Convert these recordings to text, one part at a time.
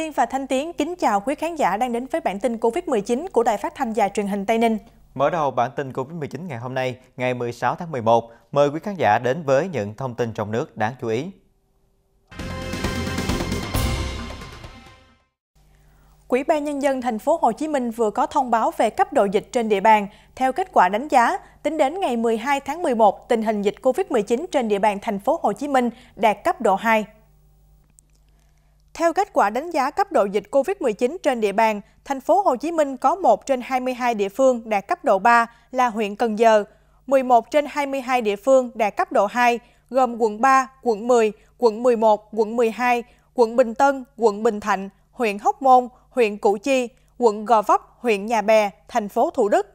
Tiên và Thanh Tiến kính chào quý khán giả đang đến với bản tin COVID-19 của Đài Phát thanh và Truyền hình Tây Ninh. Mở đầu bản tin COVID-19 ngày hôm nay, ngày 16 tháng 11, mời quý khán giả đến với những thông tin trong nước đáng chú ý. Quỹ ban nhân dân thành phố Hồ Chí Minh vừa có thông báo về cấp độ dịch trên địa bàn. Theo kết quả đánh giá, tính đến ngày 12 tháng 11, tình hình dịch COVID-19 trên địa bàn thành phố Hồ Chí Minh đạt cấp độ 2. Theo kết quả đánh giá cấp độ dịch COVID-19 trên địa bàn, thành phố Hồ Chí Minh có 1 trên 22 địa phương đạt cấp độ 3 là huyện Cần Giờ, 11 trên 22 địa phương đạt cấp độ 2 gồm quận 3, quận 10, quận 11, quận 12, quận Bình Tân, quận Bình Thạnh, huyện Hóc Môn, huyện Củ Chi, quận Gò Vấp, huyện Nhà Bè, thành phố Thủ Đức.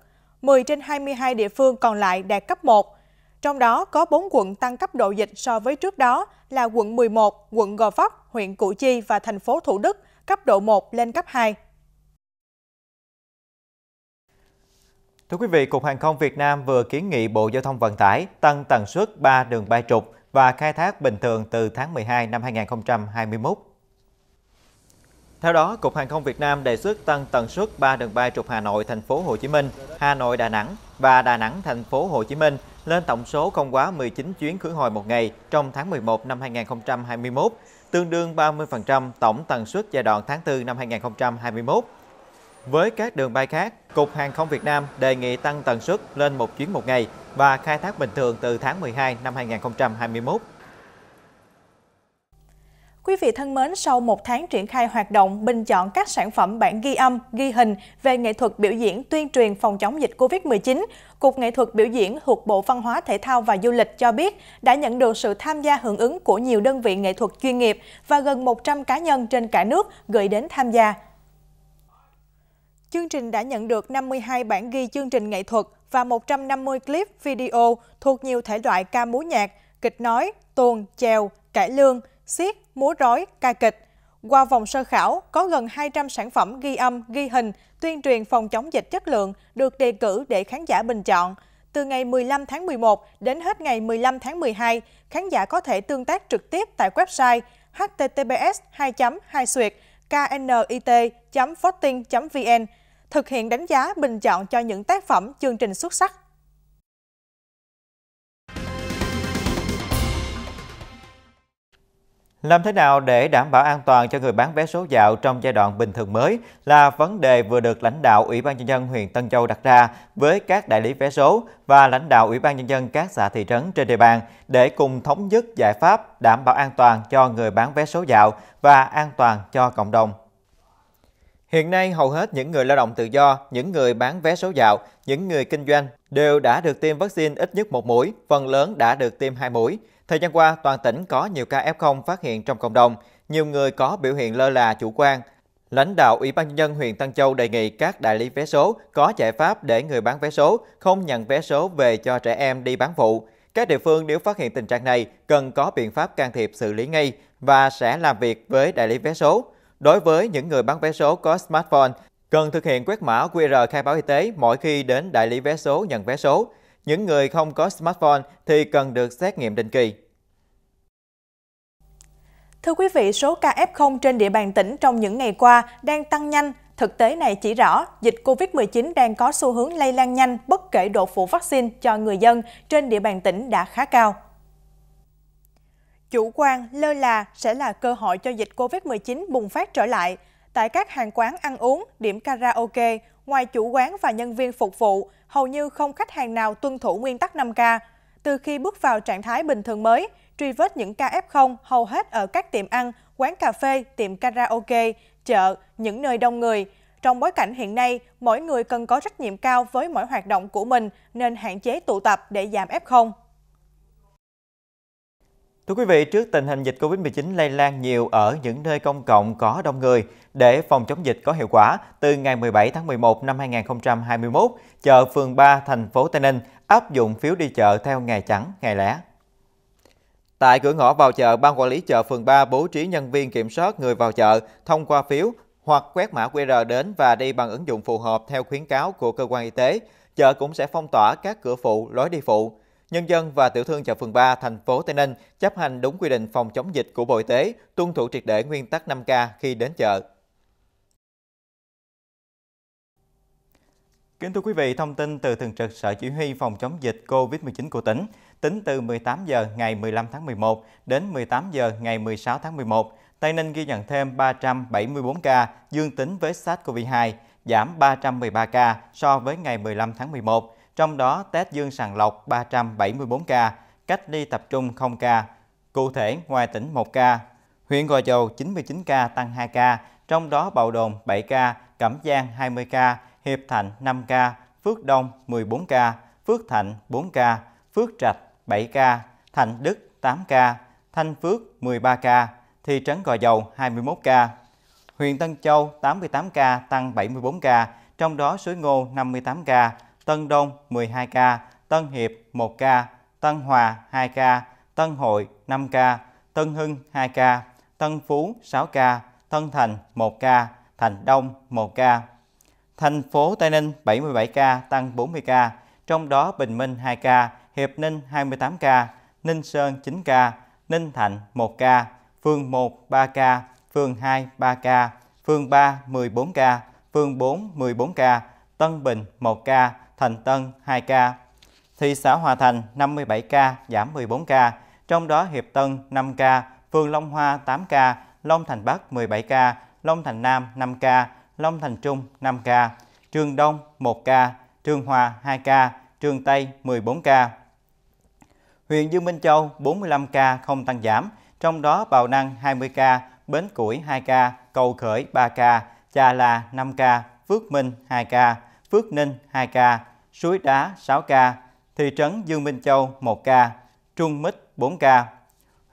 10 trên 22 địa phương còn lại đạt cấp 1, trong đó có 4 quận tăng cấp độ dịch so với trước đó là quận 11, quận Gò Vấp, huyện Củ Chi và thành phố Thủ Đức, cấp độ 1 lên cấp 2. Thưa quý vị, Cục Hàng không Việt Nam vừa kiến nghị Bộ Giao thông Vận tải tăng tần suất 3 đường bay trục và khai thác bình thường từ tháng 12 năm 2021. Theo đó, Cục Hàng không Việt Nam đề xuất tăng tần suất 3 đường bay trục Hà Nội Thành phố Hồ Chí Minh, Hà Nội Đà Nẵng và Đà Nẵng Thành phố Hồ Chí Minh lên tổng số không quá 19 chuyến khứ hồi một ngày trong tháng 11 năm 2021, tương đương 30% tổng tần suất giai đoạn tháng 4 năm 2021. Với các đường bay khác, Cục Hàng không Việt Nam đề nghị tăng tần suất lên một chuyến một ngày và khai thác bình thường từ tháng 12 năm 2021. Quý vị thân mến, sau một tháng triển khai hoạt động bình chọn các sản phẩm bản ghi âm, ghi hình về nghệ thuật biểu diễn tuyên truyền phòng chống dịch COVID-19, Cục Nghệ thuật biểu diễn thuộc Bộ Văn hóa Thể thao và Du lịch cho biết đã nhận được sự tham gia hưởng ứng của nhiều đơn vị nghệ thuật chuyên nghiệp và gần 100 cá nhân trên cả nước gửi đến tham gia. Chương trình đã nhận được 52 bản ghi chương trình nghệ thuật và 150 clip video thuộc nhiều thể loại ca múa nhạc, kịch nói, tuồng, chèo, cải lương – siết, múa rối, ca kịch. Qua vòng sơ khảo, có gần 200 sản phẩm ghi âm, ghi hình, tuyên truyền phòng chống dịch chất lượng được đề cử để khán giả bình chọn. Từ ngày 15 tháng 11 đến hết ngày 15 tháng 12, khán giả có thể tương tác trực tiếp tại website https 2 2 knit voting vn thực hiện đánh giá bình chọn cho những tác phẩm chương trình xuất sắc Làm thế nào để đảm bảo an toàn cho người bán vé số dạo trong giai đoạn bình thường mới là vấn đề vừa được lãnh đạo Ủy ban Nhân dân huyện Tân Châu đặt ra với các đại lý vé số và lãnh đạo Ủy ban Nhân dân các xã thị trấn trên địa bàn để cùng thống nhất giải pháp đảm bảo an toàn cho người bán vé số dạo và an toàn cho cộng đồng. Hiện nay, hầu hết những người lao động tự do, những người bán vé số dạo, những người kinh doanh đều đã được tiêm vaccine ít nhất một mũi, phần lớn đã được tiêm hai mũi. Thời gian qua, toàn tỉnh có nhiều ca F0 phát hiện trong cộng đồng, nhiều người có biểu hiện lơ là chủ quan. Lãnh đạo Ủy ban nhân dân huyện Tân Châu đề nghị các đại lý vé số có giải pháp để người bán vé số không nhận vé số về cho trẻ em đi bán phụ. Các địa phương nếu phát hiện tình trạng này cần có biện pháp can thiệp xử lý ngay và sẽ làm việc với đại lý vé số. Đối với những người bán vé số có smartphone, cần thực hiện quét mã QR khai báo y tế mỗi khi đến đại lý vé số nhận vé số. Những người không có smartphone thì cần được xét nghiệm định kỳ. Thưa quý vị, số ca F0 trên địa bàn tỉnh trong những ngày qua đang tăng nhanh. Thực tế này chỉ rõ, dịch COVID-19 đang có xu hướng lây lan nhanh bất kể độ phủ vaccine cho người dân trên địa bàn tỉnh đã khá cao chủ quan lơ là sẽ là cơ hội cho dịch COVID-19 bùng phát trở lại. Tại các hàng quán ăn uống, điểm karaoke, ngoài chủ quán và nhân viên phục vụ, hầu như không khách hàng nào tuân thủ nguyên tắc 5K. Từ khi bước vào trạng thái bình thường mới, truy vết những ca F0 hầu hết ở các tiệm ăn, quán cà phê, tiệm karaoke, chợ, những nơi đông người. Trong bối cảnh hiện nay, mỗi người cần có trách nhiệm cao với mỗi hoạt động của mình nên hạn chế tụ tập để giảm F0. Thưa quý vị, trước tình hình dịch COVID-19 lây lan nhiều ở những nơi công cộng có đông người, để phòng chống dịch có hiệu quả, từ ngày 17 tháng 11 năm 2021, chợ phường 3 thành phố Tây Ninh áp dụng phiếu đi chợ theo ngày chẵn, ngày lẻ. Tại cửa ngõ vào chợ, Ban Quản lý chợ phường 3 bố trí nhân viên kiểm soát người vào chợ thông qua phiếu hoặc quét mã QR đến và đi bằng ứng dụng phù hợp theo khuyến cáo của cơ quan y tế. Chợ cũng sẽ phong tỏa các cửa phụ, lối đi phụ. Nhân dân và tiểu thương chợ phường 3 thành phố Tây Ninh chấp hành đúng quy định phòng chống dịch của Bộ Y tế, tuân thủ triệt để nguyên tắc 5K khi đến chợ. Kính thưa quý vị, thông tin từ Thường trực Sở Chỉ huy Phòng chống dịch COVID-19 của tỉnh, tính từ 18 giờ ngày 15 tháng 11 đến 18 giờ ngày 16 tháng 11, Tây Ninh ghi nhận thêm 374 ca dương tính với SARS-CoV-2, giảm 313 ca so với ngày 15 tháng 11 trong đó test dương sàng lọc 374 ca, cách ly tập trung 0 ca, cụ thể ngoài tỉnh 1 ca. Huyện Gò Dầu 99 ca tăng 2 ca, trong đó Bầu Đồn 7 ca, Cẩm Giang 20 ca, Hiệp Thạnh 5 ca, Phước Đông 14 ca, Phước Thạnh 4 ca, Phước Trạch 7 ca, Thành Đức 8 ca, Thanh Phước 13 ca, thị trấn Gò Dầu 21 ca. Huyện Tân Châu 88 ca tăng 74 ca, trong đó Suối Ngô 58 ca, Tân Đông 12 ca, Tân Hiệp 1 ca, Tân Hòa 2 ca, Tân Hội 5 ca, Tân Hưng 2 ca, Tân Phú 6 ca, Tân Thành 1 ca, Thành Đông 1 ca. Thành phố Tây Ninh 77 ca, tăng 40 ca, trong đó Bình Minh 2 ca, Hiệp Ninh 28 ca, Ninh Sơn 9 ca, Ninh Thạnh 1 ca, phường 1 3 ca, phường 2 3 ca, phường 3 14 ca, phường 4 14 ca, Tân Bình 1 ca, Thành Tân 2 ca. Thị xã Hòa Thành 57 ca, giảm 14 ca, trong đó Hiệp Tân 5 ca, Phường Long Hoa 8 ca, Long Thành Bắc 17 ca, Long Thành Nam 5 ca, Long Thành Trung 5 ca, Trường Đông 1 ca, Trường Hòa 2 ca, Trường Tây 14 ca. Huyện Dương Minh Châu 45 ca không tăng giảm, trong đó Bào Năng 20 ca, Bến Củi 2 ca, Cầu Khởi 3 ca, Chà Là 5 ca, Phước Minh 2 ca. Phước Ninh 2 ca, Suối Đá 6 ca, thị trấn Dương Minh Châu 1 ca, Trung Mít 4 ca,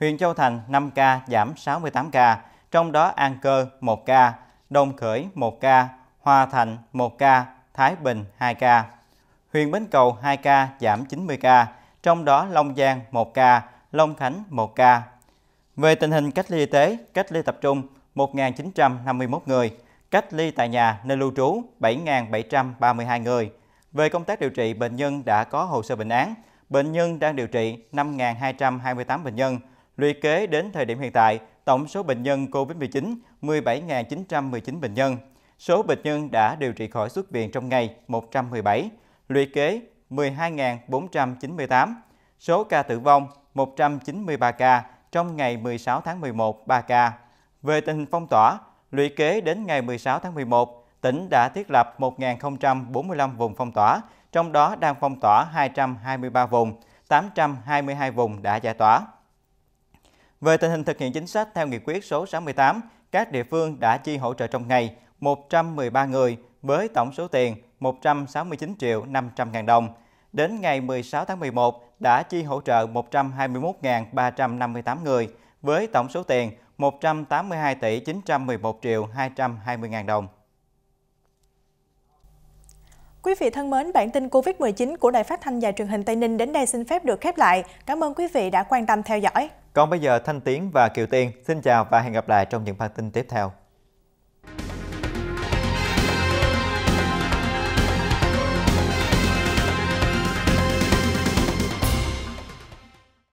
huyện Châu Thành 5 ca giảm 68 ca, trong đó An Cơ 1 ca, Đông Khởi 1 ca, Hòa Thành 1 ca, Thái Bình 2 ca. Huyện Bến Cầu 2 ca giảm 90 ca, trong đó Long Giang 1 ca, Long Khánh 1 ca. Về tình hình cách ly y tế, cách ly tập trung 1.951 người, cách ly tại nhà nơi lưu trú 7.732 người. Về công tác điều trị, bệnh nhân đã có hồ sơ bệnh án. Bệnh nhân đang điều trị 5.228 bệnh nhân. Lũy kế đến thời điểm hiện tại, tổng số bệnh nhân COVID-19 17.919 bệnh nhân. Số bệnh nhân đã điều trị khỏi xuất viện trong ngày 117, lũy kế 12.498. Số ca tử vong 193 ca, trong ngày 16 tháng 11 3 ca. Về tình phong tỏa, Lũy kế đến ngày 16 tháng 11, tỉnh đã thiết lập 1.045 vùng phong tỏa, trong đó đang phong tỏa 223 vùng, 822 vùng đã giải tỏa. Về tình hình thực hiện chính sách theo nghị quyết số 68, các địa phương đã chi hỗ trợ trong ngày 113 người với tổng số tiền 169 triệu 500 ngàn đồng. Đến ngày 16 tháng 11 đã chi hỗ trợ 121.358 người với tổng số tiền 182 tỷ 911 triệu 220 ngàn đồng. Quý vị thân mến, bản tin COVID-19 của Đài Phát thanh và Truyền hình Tây Ninh đến đây xin phép được khép lại. Cảm ơn quý vị đã quan tâm theo dõi. Còn bây giờ Thanh Tiến và Kiều Tiên xin chào và hẹn gặp lại trong những bản tin tiếp theo.